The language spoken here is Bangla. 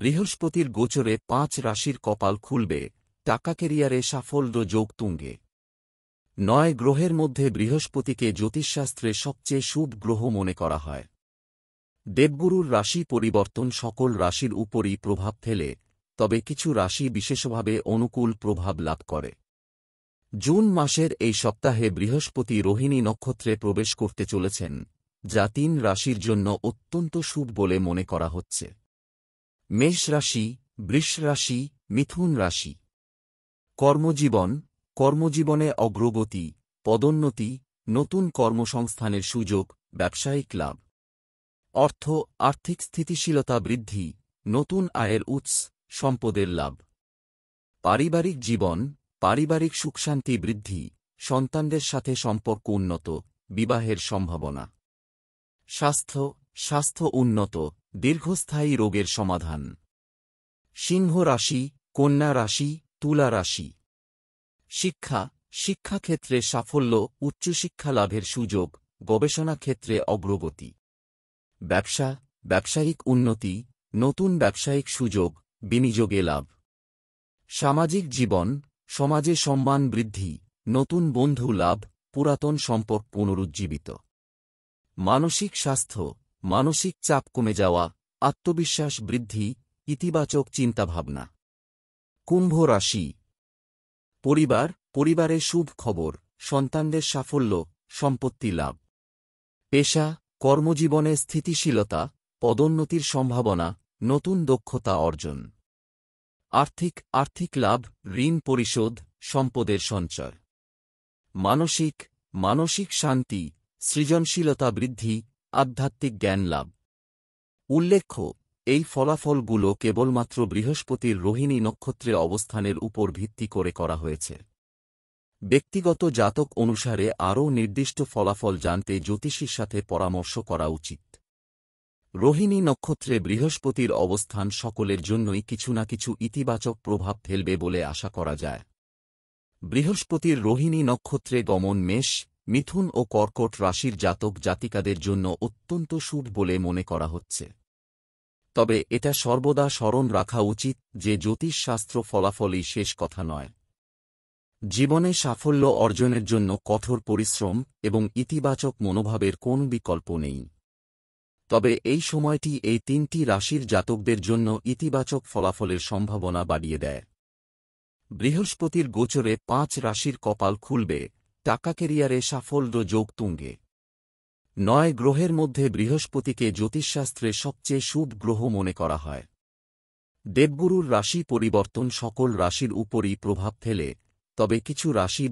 বৃহস্পতির গোচরে পাঁচ রাশির কপাল খুলবে টাকা কেরিয়ারে সাফল্য যোগ তুঙ্গে নয় গ্রহের মধ্যে বৃহস্পতিকে জ্যোতিষশাস্ত্রে সবচেয়ে শুভ গ্রহ মনে করা হয় দেবগুরুর রাশি পরিবর্তন সকল রাশির উপরই প্রভাব ফেলে তবে কিছু রাশি বিশেষভাবে অনুকূল প্রভাব লাভ করে জুন মাসের এই সপ্তাহে বৃহস্পতি রোহিণী নক্ষত্রে প্রবেশ করতে চলেছেন যা তিন রাশির জন্য অত্যন্ত শুভ বলে মনে করা হচ্ছে মেষ রাশি বৃষ রাশি মিথুন রাশি কর্মজীবন কর্মজীবনে অগ্রগতি পদোন্নতি নতুন কর্মসংস্থানের সুযোগ ব্যবসায়িক লাভ অর্থ আর্থিক স্থিতিশীলতা বৃদ্ধি নতুন আয়ের উৎস সম্পদের লাভ পারিবারিক জীবন পারিবারিক সুখশান্তি বৃদ্ধি সন্তানদের সাথে সম্পর্ক উন্নত বিবাহের সম্ভাবনা স্বাস্থ্য স্বাস্থ্য উন্নত দীর্ঘস্থায়ী রোগের সমাধান সিংহ রাশি কন্যা রাশি তুলা রাশি শিক্ষা শিক্ষাক্ষেত্রে সাফল্য উচ্চশিক্ষা লাভের সুযোগ গবেষণা ক্ষেত্রে অগ্রগতি ব্যবসা ব্যবসায়িক উন্নতি নতুন ব্যবসায়িক সুযোগ বিনিযোগে লাভ সামাজিক জীবন সমাজে সম্মান বৃদ্ধি নতুন বন্ধু লাভ পুরাতন সম্পর্ক পুনরুজ্জীবিত মানসিক স্বাস্থ্য মানসিক চাপ কমে যাওয়া আত্মবিশ্বাস বৃদ্ধি ইতিবাচক চিন্তাভাবনা কুম্ভ রাশি পরিবার পরিবারে শুভ খবর সন্তানদের সাফল্য সম্পত্তি লাভ পেশা কর্মজীবনে স্থিতিশীলতা পদোন্নতির সম্ভাবনা নতুন দক্ষতা অর্জন আর্থিক আর্থিক লাভ ঋণ পরিশোধ সম্পদের সঞ্চয় মানসিক মানসিক শান্তি সৃজনশীলতা বৃদ্ধি আধ্যাত্মিক জ্ঞান লাভ উল্লেখ্য এই ফলাফলগুলো কেবলমাত্র বৃহস্পতির রোহিণী নক্ষত্রে অবস্থানের উপর ভিত্তি করে করা হয়েছে ব্যক্তিগত জাতক অনুসারে আরও নির্দিষ্ট ফলাফল জানতে জ্যোতিষীর সাথে পরামর্শ করা উচিত রোহিণী নক্ষত্রে বৃহস্পতির অবস্থান সকলের জন্যই কিছু না কিছু ইতিবাচক প্রভাব ফেলবে বলে আশা করা যায় বৃহস্পতির রোহিণী নক্ষত্রে গমন মেষ মিথুন ও কর্কট রাশির জাতক জাতিকাদের জন্য অত্যন্ত সুট বলে মনে করা হচ্ছে তবে এটা সর্বদা স্মরণ রাখা উচিত যে জ্যোতিষশাস্ত্র ফলাফলই শেষ কথা নয় জীবনে সাফল্য অর্জনের জন্য কঠোর পরিশ্রম এবং ইতিবাচক মনোভাবের কোন বিকল্প নেই তবে এই সময়টি এই তিনটি রাশির জাতকদের জন্য ইতিবাচক ফলাফলের সম্ভাবনা বাড়িয়ে দেয় বৃহস্পতির গোচরে পাঁচ রাশির কপাল খুলবে টাকা কেরিয়ারে সাফল্য যোগ তুঙ্গে নয় গ্রহের মধ্যে বৃহস্পতিকে জ্যোতিষশাস্ত্রে সবচেয়ে শুভ গ্রহ মনে করা হয় দেবগুরুর রাশি পরিবর্তন সকল রাশির উপরই প্রভাব ফেলে তবে কিছু রাশি